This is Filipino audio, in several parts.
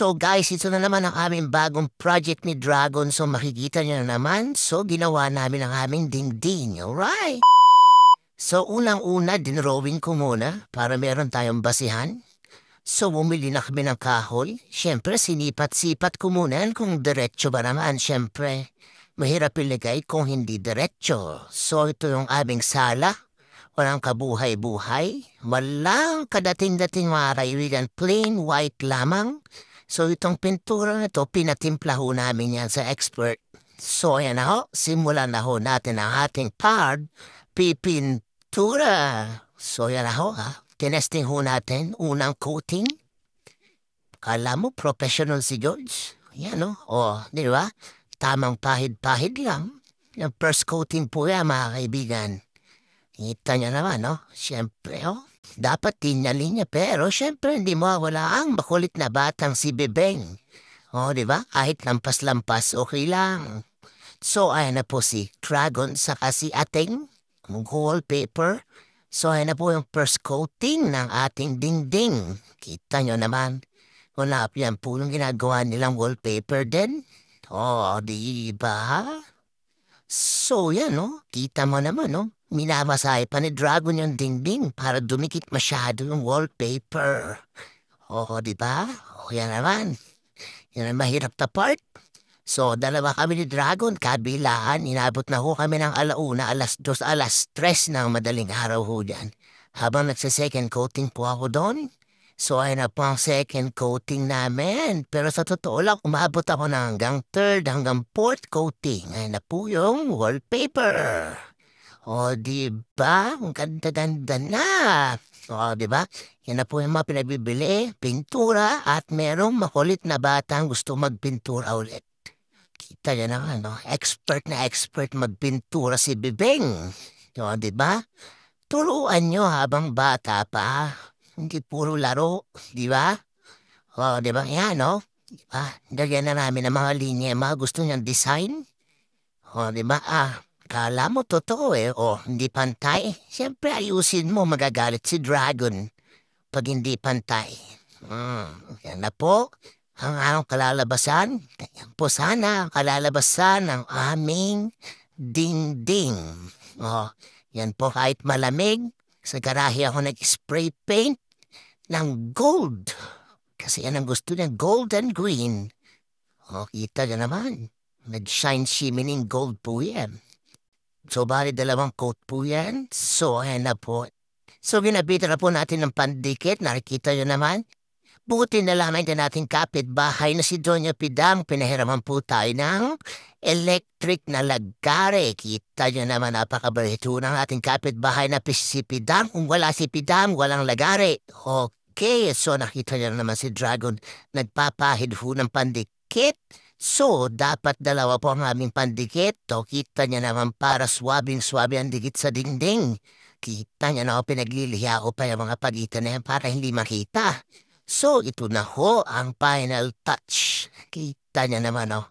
So guys, ito na naman ang aming bagong project ni Dragon. So makikita niyo na naman. So ginawa namin ang aming dingding. Alright! So unang-una, dinrowing ko muna para meron tayong basihan. So bumili na kami ng kahoy. Siyempre, sinipat-sipat ko muna kung diretsyo ba naman. Siyempre, mahirap ilagay kung hindi diretsyo. So ito yung aming sala. Walang kabuhay-buhay. Walang kadating-dating mga kaibigan. Plain white lamang. So itong pintura na to, pinatimpla ho namin yan sa expert. So ayan na ho, simulan na ho natin ang ating pad pipintura. So ayan na ho ha, tinesting ho natin unang coating. Kala mo professional si George? Yan no? O, di ba? Tamang pahid-pahid lang. Yung first coating po yan mga kaibigan. Kita niya naman, no? Siyempre, oh. Dapat tinali niya pero syempre hindi mo wala ang makulit na batang si Bebeng. O, oh, di ba? Kahit lampas-lampas, okay lang. So, ayan na po si Dragon sa kasi ating wallpaper. So, ayan na po yung first coating ng ating dingding. Kita nyo naman. Wala po yan po yung ginagawa nilang wallpaper din. O, oh, di ba? So yan, no? Kita mo naman, no? Minamasahe pa ni Dragon yung dingding para dumikit masyado yung wallpaper. Oo, di ba? O yan naman. Yan ang mahirap na part. So, dalawa kami ni Dragon, kabilaan, inabot na ho kami ng alauna, alas dos, alas tres ng madaling araw ho dyan. Habang nagsa-second coating po ako doon, So ay na po ang second coating namin. Pero sa totoo lang, umabot ako na hanggang third hanggang fourth coating. Ay na po yung wallpaper. O, di ba? Ang ganda-ganda na. O, di ba? Yan na po yung mga pinabibili, pintura, at merong makulit na bata ang gusto magpintura ulit. Kita niya na, ano, expert na expert magpintura si Bibeng. O, di ba? Turuan niyo habang bata pa. Hindi puro laro, di ba? O, oh, di ba? Yan, no? Di ba? Lagyan na namin ang mga linya, mga gusto niyang design. O, oh, di ba? Ah, kala mo totoo eh. O, oh, hindi pantay. Siyempre, ayusin mo, magagalit si Dragon pag hindi pantay. Hmm, yan na po ang anong kalalabasan. Ganyan po sana kalalabasan ng aming ding-ding. O, oh, yan po kahit malamig. Sa garahe ako nag-spray paint ng gold. Kasi yan ang gusto niya, gold and green. O, kita niya naman. Nag-shine shimmering gold po yan. So, bali dalawang coat po yan. So, ayan na po. So, ginabitan na po natin ng pandikit. Nakikita niyo naman. Buti na lamang din kapit-bahay na si Doña Pidang pinahiraman po tayo ng electric na lagare. Kita niyo naman napakabarito ng ating kapit-bahay na si Pidang. Kung wala si Pidang, walang lagare. O kaya so nakita niya naman si Dragon nagpapahid ho ng pandikit. So, dapat dalawa po ang aming pandikit. O, kita niya naman para swabing-swabe ang dikit sa dingding. Kita niya na ako pinagliliha ko pa yung mga pagitan na yan para hindi makita. So, ito na ho ang final touch. Kita niya naman, oh.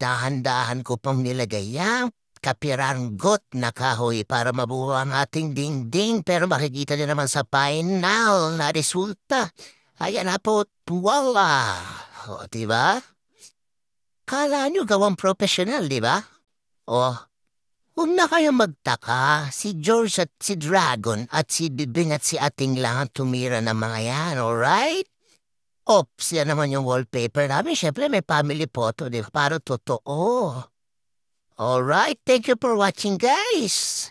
Dahan-dahan ko pang nilagay yan kapiranggot na kahoy para mabuo ang ating dingding pero makikita niyo naman sa final na resulta. Ayan na po, voila! O, diba? Kala niyo gawang professional, diba? O, huwag na kayong magtaka. Si George at si Dragon at si Bibing at si ating lang tumira ng mga yan, alright? Ops, yan naman yung wallpaper namin. Siyempre, may family photo, di ba? Para totoo. Alright, thank you for watching guys!